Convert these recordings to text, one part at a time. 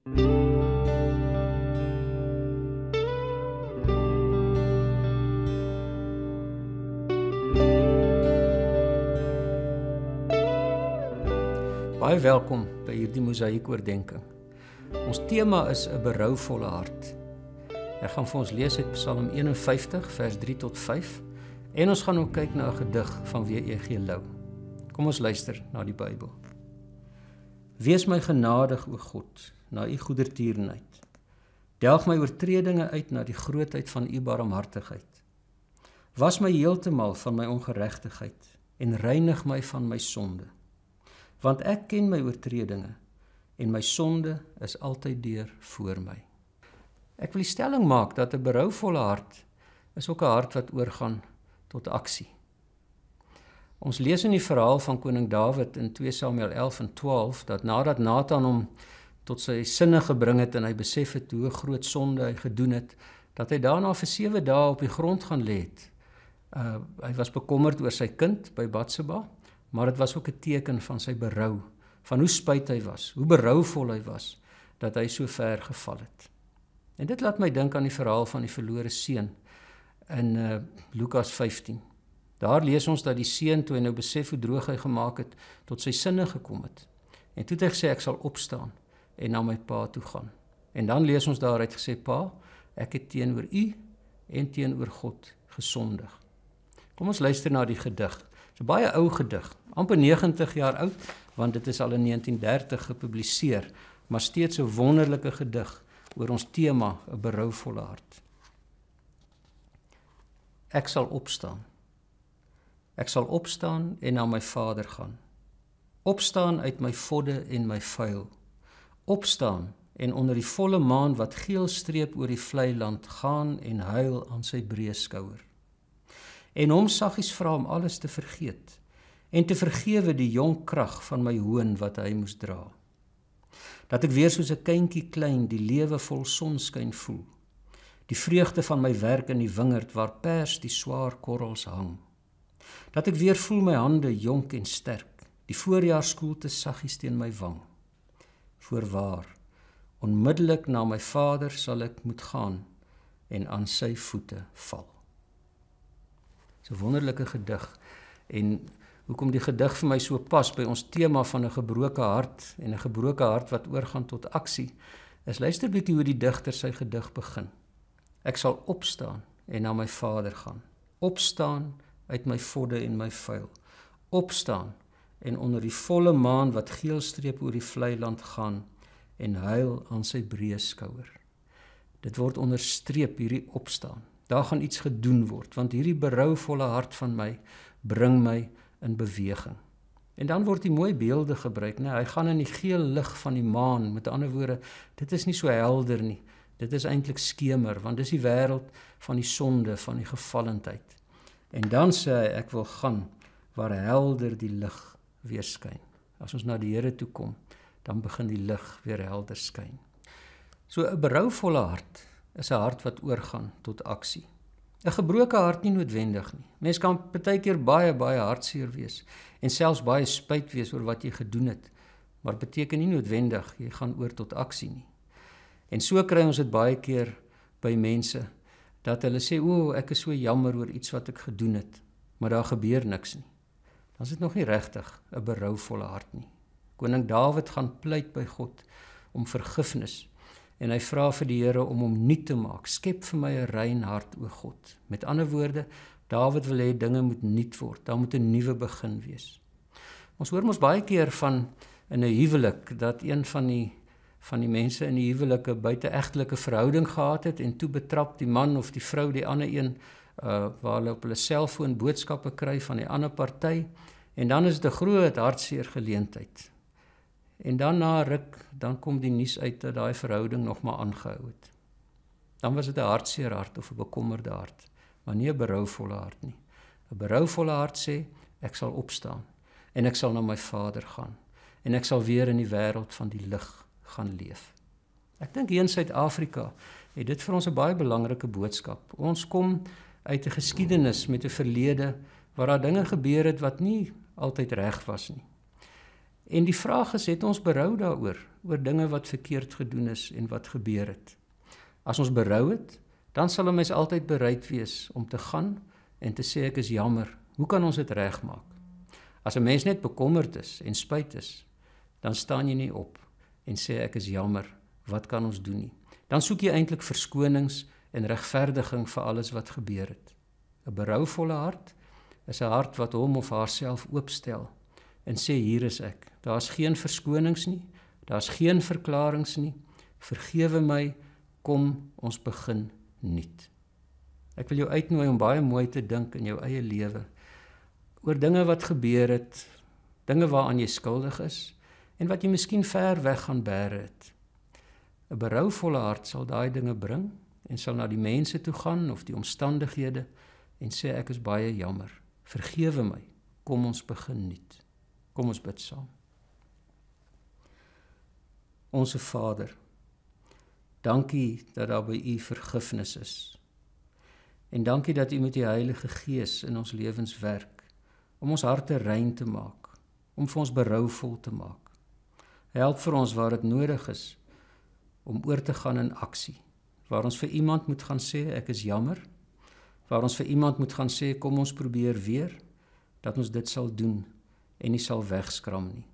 Baie welkom by hierdie mosaïek oordeenking. Ons tema is 'n berouvolle hart. Ek gaan vir ons lees uit Psalm 51 vers 3 tot 5 en ons gaan ook kyk na 'n gedig van W.E.G. Lou. Kom ons luister na die Bybel. Wees my genadig o God, na u goedertierenheid. Delg my oortredinge uit na die grootheid van u barmhartigheid. Was my heeltemal van my ongeregtigheid en reinig my van my sonde. Want ek ken my oortredinge en my sonde is altyd deur voor my. Ek wil die stelling maak dat 'n berouvolle hart is ook 'n hart wat oorgaan tot aksie. Ons lees in die verhaal van koning Dawid in 2 Samuel 11 en 12 dat nadat Nathan hom tot sy sinne gebring het en hy besef het hoe groot sonde hy gedoen het dat hy daarna vir 7 dae op die grond gaan lê het. Uh hy was bekommerd oor sy kind by Batseba, maar dit was ook 'n teken van sy berou, van hoe spyt hy was, hoe berouvol hy was dat hy so ver geval het. En dit laat my dink aan die verhaal van die verlore seun in uh Lukas 15. Daar lees ons dat die seun toe hy nou besef hoe droog hy gemaak het, tot sy sinne gekom het. En toe het hy gesê ek sal opstaan en na my pa toe gaan. En dan lees ons daaruit gesê pa, ek het teenoor u en teenoor God gesondig. Kom ons luister na die gedig. Dit is 'n baie ou gedig, amper 90 jaar oud, want dit is al in 1930 gepubliseer, maar steeds 'n wonderlike gedig oor ons tema 'n berouvolle hart. Ek sal opstaan. Ek sal opstaan en na my Vader gaan. Opstaan uit my vodde en my vuil opstaan en onder die volle maan wat geel streep oor die vlei land gaan en huil aan sy breë skouer. En hom saggies vra om alles te vergeet en te vergewe die jong krag van my hoon wat hy moes dra. Dat ek weer soos 'n kindjie klein die lewe vol sonskyn voel. Die vreugde van my werk in die wingerd waar pers die swaar korrels hang. Dat ek weer voel my hande jonk en sterk, die voorjaarskoelte saggies teen my wang voorwaar onmiddellik na my vader sal ek moet gaan en aan sy voete val. So wonderlike gedig en hoekom die gedig vir my so pas by ons tema van 'n gebroke hart en 'n gebroke hart wat oorgaan tot aksie is luister bietjie hoe die digter sy gedig begin. Ek sal opstaan en na my vader gaan. Opstaan uit my vodde en my vuil. Opstaan en onder die volle maan wat geel strepe oor die vlei land gaan en huil aan sy breë skouer. Dit word onderstreep hierdie opstaan. Daar gaan iets gedoen word want hierdie berouvolle hart van my bring my in beweging. En dan word die mooi beelde gebruik, né? Nee, hy gaan in die geel lig van die maan. Met ander woorde, dit is nie so helder nie. Dit is eintlik skemer want dis die wêreld van die sonde, van die gevallendheid. En dan sê hy ek wil gaan waar helder die lig weer skyn. As ons na die Here toe kom, dan begin die lig weer helder skyn. So 'n berouvolle hart is 'n hart wat oorgaan tot aksie. 'n Gebroke hart nie noodwendig nie. Mens kan baie keer baie baie hartseer wees en selfs baie spyt wees oor wat jy gedoen het, maar beteken nie noodwendig jy gaan oor tot aksie nie. En so kry ons dit baie keer by mense dat hulle sê o, ek is so jammer oor iets wat ek gedoen het, maar daar gebeur niks nie dan is dit nog nie regtig 'n berouvolle hart nie. Koning Dawid gaan pleit by God om vergifnis en hy vra vir die Here om hom nuut te maak. Skep vir my 'n rein hart o God. Met ander woorde, Dawid wil hê dinge moet nuut word. Daar moet 'n nuwe begin wees. Ons hoor mos baie keer van in 'n huwelik dat een van die van die mense in die huwelike buiteegtelike verhouding gehad het en toe betrap die man of die vrou die ander een uh waar hulle op hulle selfoon boodskappe kry van die ander party en dan is dit 'n groot hartseer geleentheid. En dan na ruk dan kom die nuus uit dat daai verhouding nog maar aangehou het. Dan was dit 'n hartseer hart of 'n bekommerde hart, maar nie 'n berouvolle hart nie. 'n Berouvolle hart sê ek sal opstaan en ek sal na my vader gaan en ek sal weer in die wêreld van die lig gaan leef. Ek dink hier in Suid-Afrika het dit vir ons 'n baie belangrike boodskap. Ons kom uit 'n geskiedenis met 'n verlede waar daar dinge gebeur het wat nie altyd reg was nie. En die vraag is het ons berou daaroor, oor dinge wat verkeerd gedoen is en wat gebeur het. As ons berou het, dan sal 'n mens altyd bereid wees om te gaan en te sê ek is jammer. Hoe kan ons dit regmaak? As 'n mens net bekommerd is en spyt is, dan staan jy nie op en sê ek is jammer, wat kan ons doen nie. Dan soek jy eintlik verskonings en regverdiging vir alles wat gebeur het. 'n Berouvolle hart is 'n hart wat hom of haarself oopstel en sê hier is ek. Daar's geen verskonings nie. Daar's geen verklaringe nie. Vergewe my. Kom, ons begin nuut. Ek wil jou uitnooi om baie mooi te dink in jou eie lewe oor dinge wat gebeur het, dinge waaraan jy skuldig is en wat jy miskien ver weg gaan bære het. 'n Berouvolle hart sal daai dinge bring en sal na die mense toe gaan of die omstandighede en sê ek is baie jammer. Vergewe my. Kom ons begin nuut. Kom ons bid saam. Onse Vader, dankie dat daar by U vergifnis is. En dankie dat U met U Heilige Gees in ons lewens werk om ons harte rein te maak, om vir ons berouvol te maak. Help vir ons waar dit nodig is om oor te gaan in aksie waar ons vir iemand moet gaan sê ek is jammer waar ons vir iemand moet gaan sê kom ons probeer weer dat ons dit sal doen en nie sal wegskram nie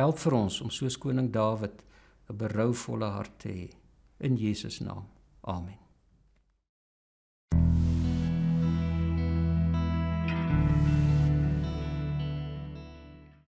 help vir ons om soos koning Dawid 'n berouvolle hart te hê in Jesus naam amen